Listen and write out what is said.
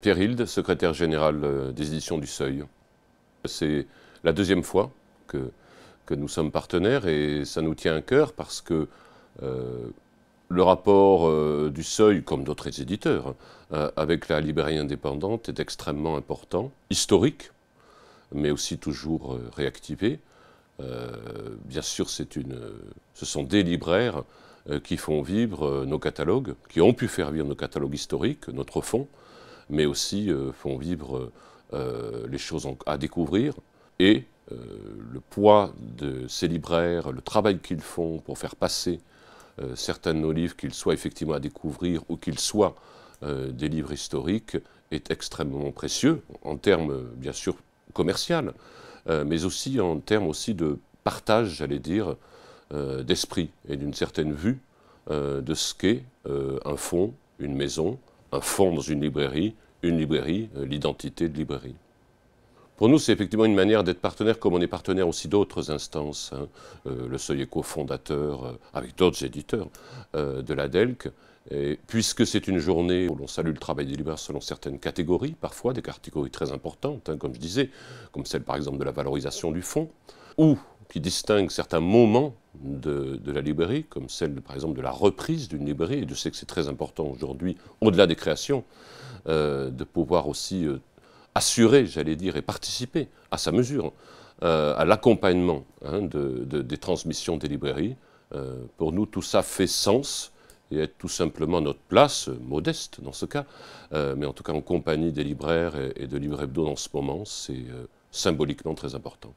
Pierre Hilde, secrétaire général euh, des éditions du Seuil. C'est la deuxième fois que, nous sommes partenaires et ça nous tient à cœur parce que euh, le rapport euh, du Seuil, comme d'autres éditeurs, avec la librairie indépendante est extrêmement important, historique, mais aussi toujours réactivé. bien sûr, une, ce sont des libraires qui font vivre nos catalogues, qui ont pu faire vivre nos catalogues historiques, notre fonds, mais aussi euh, font vivre euh, les choses à découvrir et euh, le poids de ces libraires, le travail qu'ils font pour faire passer certains de nos livres, qu'ils soient effectivement à découvrir ou qu'ils soient des livres historiques, est extrêmement précieux en termes bien sûr commercial, mais aussi en termes aussi de partage, j'allais dire, d'esprit et d'une certaine vue de ce qu'est un fonds, une maison, un fonds dans une librairie, une librairie, euh, l'identité de librairie. Pour nous, c'est effectivement une manière d'être partenaire comme on est partenaire aussi d'autres instances. Hein. Euh, le Seuil est cofondateur, euh, avec d'autres éditeurs, de la DELC. Et puisque c'est une journée où l'on salue le travail des libraires selon certaines catégories, parfois des catégories très importantes, hein, comme je disais, comme celle par exemple de la valorisation du fonds, ou qui distingue certains moments de, la librairie, comme celle, par exemple, de la reprise d'une librairie. Et je sais que c'est très important aujourd'hui, au-delà des créations, euh, de pouvoir aussi euh, assurer, j'allais dire, et participer à sa mesure, euh, à l'accompagnement hein, des transmissions des librairies. pour nous, tout ça fait sens et être tout simplement notre place, modeste dans ce cas, mais en tout cas en compagnie des libraires et, de libraires Hebdo Dans ce moment, c'est symboliquement très important.